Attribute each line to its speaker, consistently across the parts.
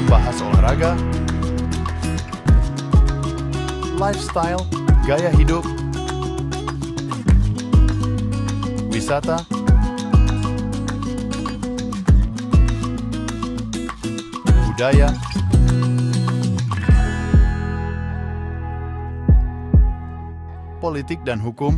Speaker 1: membahas olahraga, lifestyle, gaya hidup, wisata, budaya, politik dan hukum,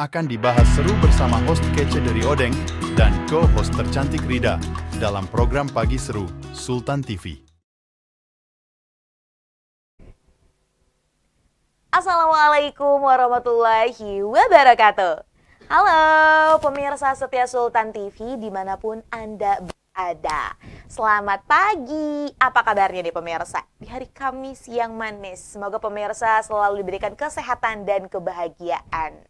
Speaker 1: akan dibahas seru bersama host kece dari Odeng dan co-host tercantik Rida dalam program Pagi Seru Sultan TV. Assalamualaikum warahmatullahi wabarakatuh. Halo pemirsa setia Sultan TV dimanapun Anda berada. Selamat pagi, apa kabarnya nih pemirsa? Di hari Kamis yang manis, semoga pemirsa selalu diberikan kesehatan dan kebahagiaan.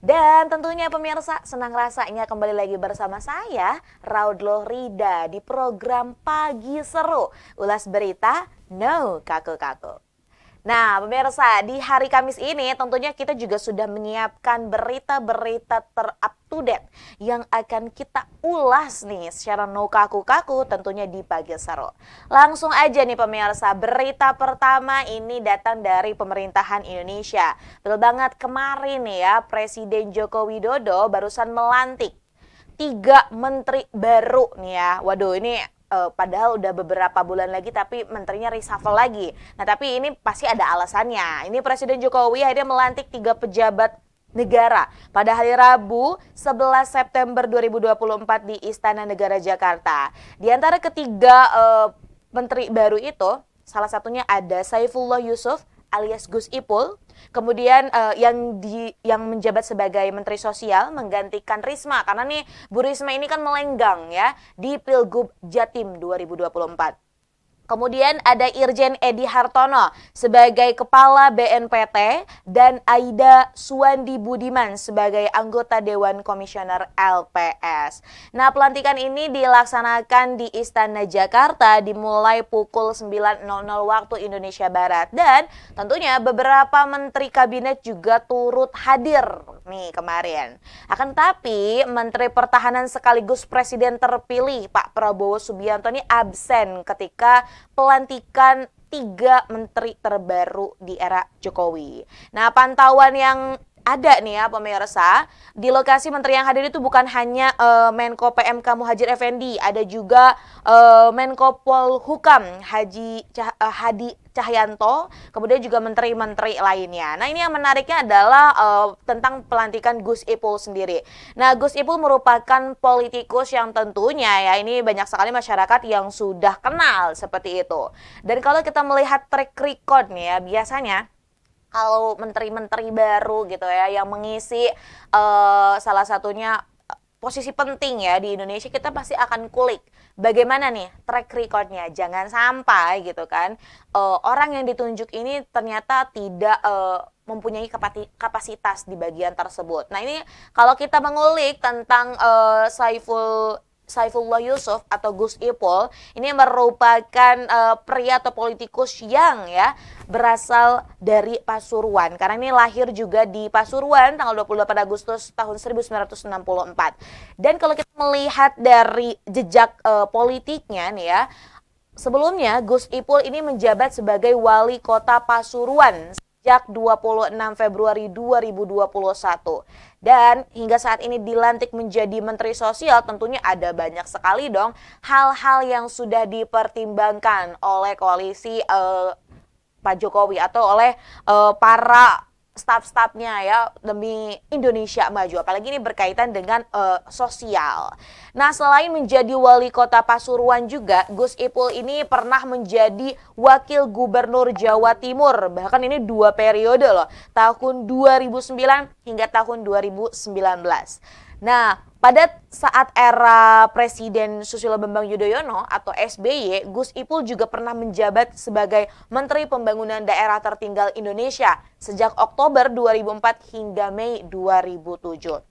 Speaker 1: Dan tentunya pemirsa, senang rasanya kembali lagi bersama saya, Raudlo Rida, di program Pagi Seru. Ulas berita, no kaku-kaku. Nah, pemirsa, di hari Kamis ini tentunya kita juga sudah menyiapkan berita-berita terupdate to yang akan kita ulas nih secara no kaku-kaku tentunya di Pagi Saro. Langsung aja nih pemirsa, berita pertama ini datang dari pemerintahan Indonesia. Betul banget kemarin ya, Presiden Joko Widodo barusan melantik tiga menteri baru nih ya. Waduh ini uh, padahal udah beberapa bulan lagi tapi menterinya reshuffle lagi. Nah, tapi ini pasti ada alasannya. Ini Presiden Jokowi akhirnya melantik tiga pejabat negara pada hari Rabu 11 September 2024 di Istana Negara Jakarta. Di antara ketiga uh, menteri baru itu, salah satunya ada Saifullah Yusuf, alias Gus Ipul, kemudian uh, yang di yang menjabat sebagai Menteri Sosial menggantikan Risma karena nih Bu Risma ini kan melenggang ya di Pilgub Jatim 2024. Kemudian ada Irjen Edi Hartono sebagai Kepala BNPT dan Aida Suwandi Budiman sebagai anggota Dewan Komisioner LPS. Nah, pelantikan ini dilaksanakan di Istana Jakarta dimulai pukul 9.00 waktu Indonesia Barat dan tentunya beberapa menteri kabinet juga turut hadir nih kemarin. Akan tetapi Menteri Pertahanan sekaligus Presiden terpilih Pak Prabowo Subianto ini absen ketika pelantikan tiga menteri terbaru di era Jokowi. Nah, pantauan yang ada nih ya pemirsa di lokasi menteri yang hadir itu bukan hanya uh, Menko PMK Muhajir Effendi ada juga uh, Menko Polhukam Haji Cah uh, Hadi Cahyanto, kemudian juga menteri-menteri lainnya. Nah ini yang menariknya adalah uh, tentang pelantikan Gus Ipul sendiri. Nah Gus Ipul merupakan politikus yang tentunya ya ini banyak sekali masyarakat yang sudah kenal seperti itu. Dan kalau kita melihat track record nih ya biasanya kalau menteri-menteri baru gitu ya yang mengisi uh, salah satunya eh, posisi penting ya di Indonesia kita pasti akan kulik bagaimana nih track recordnya jangan sampai gitu kan uh, orang yang ditunjuk ini ternyata tidak uh, mempunyai kapasitas di bagian tersebut nah ini kalau kita mengulik tentang uh, Saiful Saifullah Yusuf atau Gus Ipul ini merupakan uh, pria atau politikus yang ya berasal dari Pasuruan karena ini lahir juga di Pasuruan tanggal 28 Agustus tahun 1964. Dan kalau kita melihat dari jejak uh, politiknya nih ya, sebelumnya Gus Ipul ini menjabat sebagai wali kota Pasuruan sejak 26 Februari 2021. Dan hingga saat ini dilantik menjadi Menteri Sosial tentunya ada banyak sekali dong hal-hal yang sudah dipertimbangkan oleh koalisi uh, Pak Jokowi atau oleh uh, para staff-staffnya ya demi Indonesia maju. Apalagi ini berkaitan dengan uh, sosial. Nah selain menjadi wali kota Pasuruan juga Gus Ipul ini pernah menjadi wakil gubernur Jawa Timur. Bahkan ini dua periode loh tahun 2009 hingga tahun 2019. Nah, pada saat era Presiden Susilo Bambang Yudhoyono atau SBY, Gus Ipul juga pernah menjabat sebagai Menteri Pembangunan Daerah Tertinggal Indonesia sejak Oktober 2004 hingga Mei 2007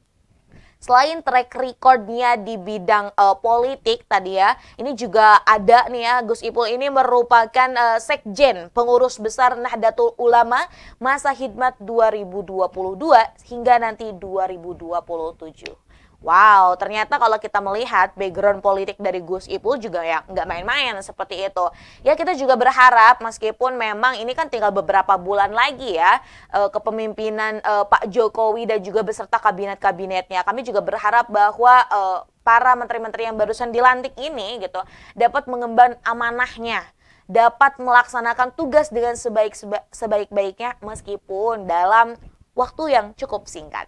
Speaker 1: selain track recordnya di bidang uh, politik tadi ya, ini juga ada nih ya Gus Ipul ini merupakan uh, sekjen pengurus besar Nahdlatul Ulama masa puluh 2022 hingga nanti 2027. Wow, ternyata kalau kita melihat background politik dari Gus Ipul juga ya nggak main-main seperti itu. Ya kita juga berharap meskipun memang ini kan tinggal beberapa bulan lagi ya eh, kepemimpinan eh, Pak Jokowi dan juga beserta kabinet-kabinetnya. Kami juga berharap bahwa eh, para menteri-menteri yang barusan dilantik ini gitu dapat mengemban amanahnya dapat melaksanakan tugas dengan sebaik-sebaik-baiknya meskipun dalam waktu yang cukup singkat.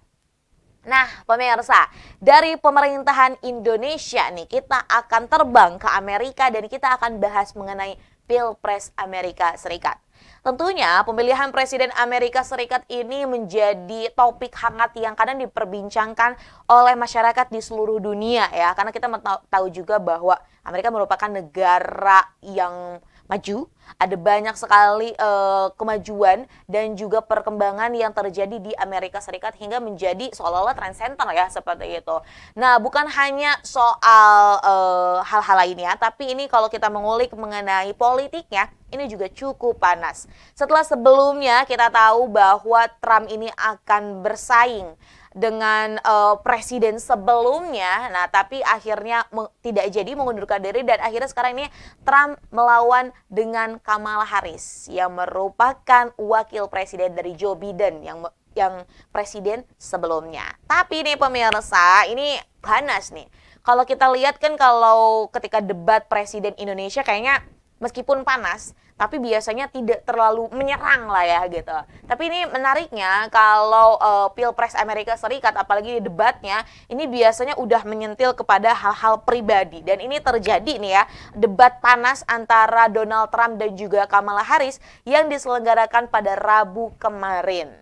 Speaker 1: Nah, pemirsa, dari pemerintahan Indonesia nih, kita akan terbang ke Amerika dan kita akan bahas mengenai Pilpres Amerika Serikat. Tentunya pemilihan Presiden Amerika Serikat ini menjadi topik hangat yang kadang diperbincangkan oleh masyarakat di seluruh dunia ya. Karena kita tahu juga bahwa Amerika merupakan negara yang maju, ada banyak sekali uh, kemajuan dan juga perkembangan yang terjadi di Amerika Serikat hingga menjadi seolah-olah trend center ya seperti itu. Nah, bukan hanya soal eh, hal-hal uh, lainnya, tapi ini kalau kita mengulik mengenai politiknya, ini juga cukup panas. Setelah sebelumnya kita tahu bahwa Trump ini akan bersaing dengan uh, presiden sebelumnya. Nah, tapi akhirnya tidak jadi mengundurkan diri dan akhirnya sekarang ini Trump melawan dengan Kamala Harris yang merupakan wakil presiden dari Joe Biden yang yang presiden sebelumnya. Tapi nih pemirsa, ini panas nih. Kalau kita lihat kan kalau ketika debat presiden Indonesia kayaknya meskipun panas, tapi biasanya tidak terlalu menyerang lah ya gitu. Tapi ini menariknya kalau uh, pilpres Amerika Serikat, apalagi debatnya, ini biasanya udah menyentil kepada hal-hal pribadi dan ini terjadi nih ya debat panas antara Donald Trump dan juga Kamala Harris yang diselenggarakan pada Rabu kemarin.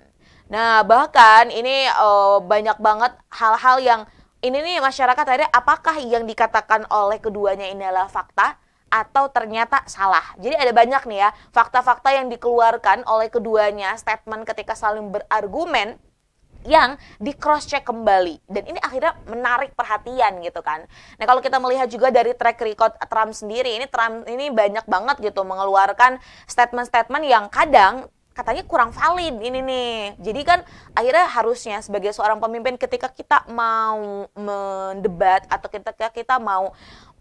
Speaker 1: Nah bahkan ini uh, banyak banget hal-hal yang ini nih masyarakat akhirnya apakah yang dikatakan oleh keduanya ini adalah fakta atau ternyata salah. Jadi ada banyak nih ya fakta-fakta yang dikeluarkan oleh keduanya statement ketika saling berargumen yang di cross check kembali dan ini akhirnya menarik perhatian gitu kan. Nah kalau kita melihat juga dari track record Trump sendiri ini Trump ini banyak banget gitu mengeluarkan statement-statement yang kadang katanya kurang valid ini nih. Jadi kan akhirnya harusnya sebagai seorang pemimpin ketika kita mau mendebat atau ketika kita mau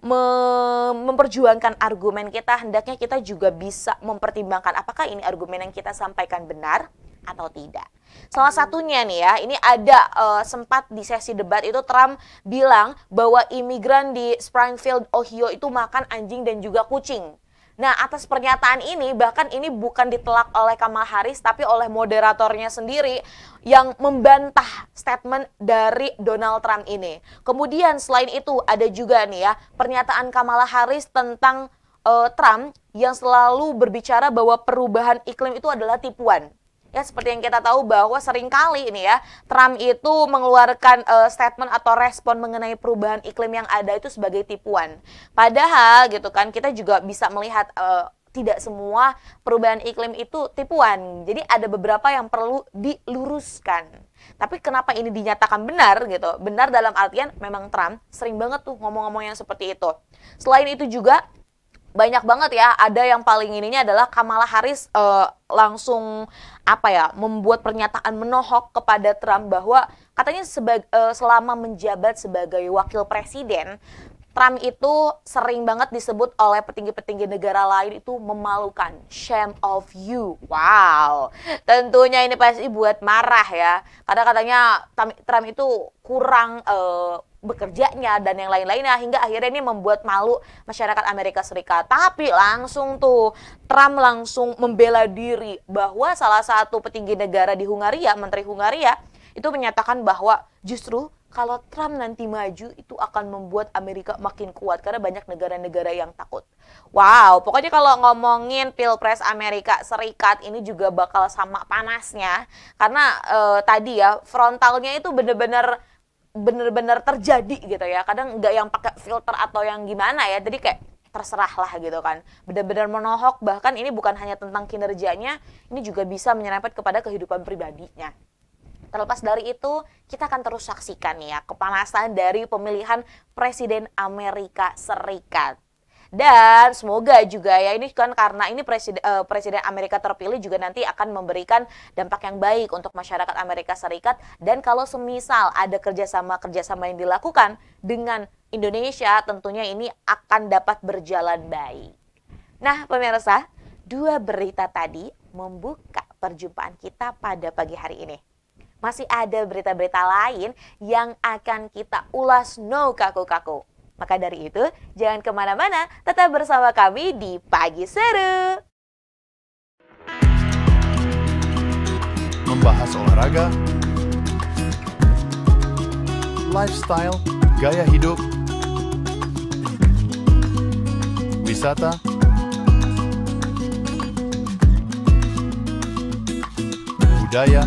Speaker 1: memperjuangkan argumen kita, hendaknya kita juga bisa mempertimbangkan apakah ini argumen yang kita sampaikan benar atau tidak. Salah hmm. satunya nih ya, ini ada uh, sempat di sesi debat itu Trump bilang bahwa imigran di Springfield, Ohio itu makan anjing dan juga kucing. Nah, atas pernyataan ini bahkan ini bukan ditelak oleh Kamala Harris tapi oleh moderatornya sendiri yang membantah statement dari Donald Trump ini. Kemudian selain itu ada juga nih ya pernyataan Kamala Harris tentang uh, Trump yang selalu berbicara bahwa perubahan iklim itu adalah tipuan. Ya seperti yang kita tahu bahwa seringkali ini ya Trump itu mengeluarkan uh, statement atau respon mengenai perubahan iklim yang ada itu sebagai tipuan. Padahal gitu kan kita juga bisa melihat uh, tidak semua perubahan iklim itu tipuan. Jadi ada beberapa yang perlu diluruskan. Tapi kenapa ini dinyatakan benar gitu? Benar dalam artian memang Trump sering banget tuh ngomong-ngomong yang seperti itu. Selain itu juga banyak banget ya. Ada yang paling ininya adalah Kamala Harris uh, langsung apa ya membuat pernyataan menohok kepada Trump bahwa katanya sebag, uh, selama menjabat sebagai wakil presiden Trump itu sering banget disebut oleh petinggi-petinggi negara lain itu memalukan, shame of you. Wow, tentunya ini pasti buat marah ya. Karena katanya Trump itu kurang uh, bekerjanya dan yang lain-lainnya hingga akhirnya ini membuat malu masyarakat Amerika Serikat. Tapi langsung tuh Trump langsung membela diri bahwa salah satu petinggi negara di Hungaria, Menteri Hungaria itu menyatakan bahwa justru kalau Trump nanti maju itu akan membuat Amerika makin kuat karena banyak negara-negara yang takut. Wow, pokoknya kalau ngomongin Pilpres Amerika Serikat ini juga bakal sama panasnya karena eh, tadi ya frontalnya itu benar-benar bener-bener terjadi gitu ya kadang nggak yang pakai filter atau yang gimana ya jadi kayak terserah lah gitu kan bener-bener menohok bahkan ini bukan hanya tentang kinerjanya ini juga bisa menyerempet kepada kehidupan pribadinya Terlepas dari itu, kita akan terus saksikan ya kepanasan dari pemilihan Presiden Amerika Serikat. Dan semoga juga ya ini kan karena ini presiden uh, presiden Amerika terpilih juga nanti akan memberikan dampak yang baik untuk masyarakat Amerika Serikat dan kalau semisal ada kerjasama-kerjasama yang dilakukan dengan Indonesia tentunya ini akan dapat berjalan baik. Nah, pemirsa, dua berita tadi membuka perjumpaan kita pada pagi hari ini. Masih ada berita-berita lain yang akan kita ulas no kaku-kaku. Maka dari itu, jangan kemana-mana, tetap bersama kami di Pagi Seru. Membahas olahraga, lifestyle, gaya hidup, wisata, budaya,